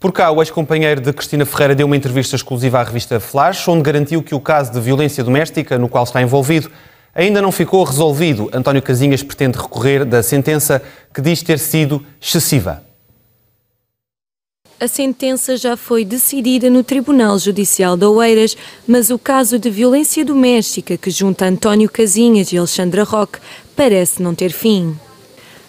Por cá, o ex-companheiro de Cristina Ferreira deu uma entrevista exclusiva à revista Flash, onde garantiu que o caso de violência doméstica no qual está envolvido ainda não ficou resolvido. António Casinhas pretende recorrer da sentença que diz ter sido excessiva a sentença já foi decidida no Tribunal Judicial de Oeiras, mas o caso de violência doméstica que junta António Casinhas e Alexandra Roque parece não ter fim.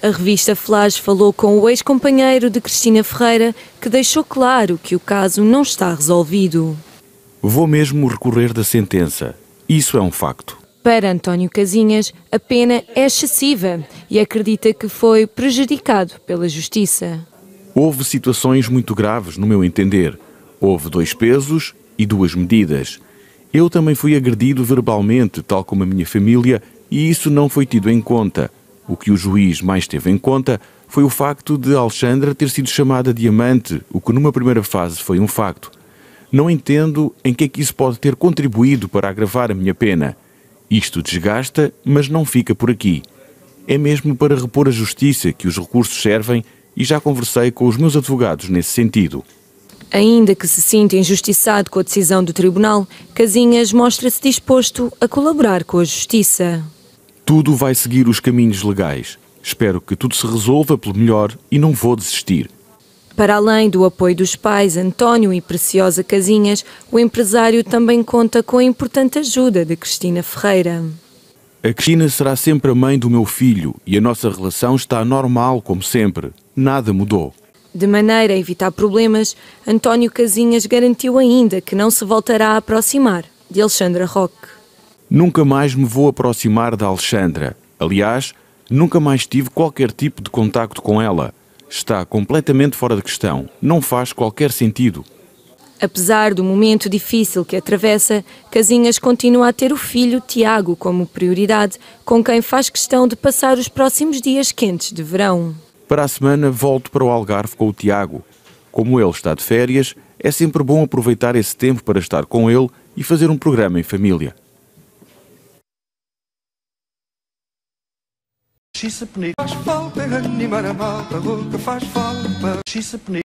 A revista Flash falou com o ex-companheiro de Cristina Ferreira, que deixou claro que o caso não está resolvido. Vou mesmo recorrer da sentença. Isso é um facto. Para António Casinhas, a pena é excessiva e acredita que foi prejudicado pela justiça. Houve situações muito graves, no meu entender. Houve dois pesos e duas medidas. Eu também fui agredido verbalmente, tal como a minha família, e isso não foi tido em conta. O que o juiz mais teve em conta foi o facto de Alexandra ter sido chamada diamante, o que numa primeira fase foi um facto. Não entendo em que é que isso pode ter contribuído para agravar a minha pena. Isto desgasta, mas não fica por aqui. É mesmo para repor a justiça que os recursos servem e já conversei com os meus advogados nesse sentido. Ainda que se sinta injustiçado com a decisão do tribunal, Casinhas mostra-se disposto a colaborar com a justiça. Tudo vai seguir os caminhos legais. Espero que tudo se resolva pelo melhor e não vou desistir. Para além do apoio dos pais António e Preciosa Casinhas, o empresário também conta com a importante ajuda de Cristina Ferreira. A Cristina será sempre a mãe do meu filho e a nossa relação está normal como sempre nada mudou. De maneira a evitar problemas, António Casinhas garantiu ainda que não se voltará a aproximar de Alexandra Roque. Nunca mais me vou aproximar da Alexandra. Aliás, nunca mais tive qualquer tipo de contacto com ela. Está completamente fora de questão. Não faz qualquer sentido. Apesar do momento difícil que atravessa, Casinhas continua a ter o filho Tiago como prioridade, com quem faz questão de passar os próximos dias quentes de verão. Para a semana volto para o Algarve com o Tiago. Como ele está de férias, é sempre bom aproveitar esse tempo para estar com ele e fazer um programa em família.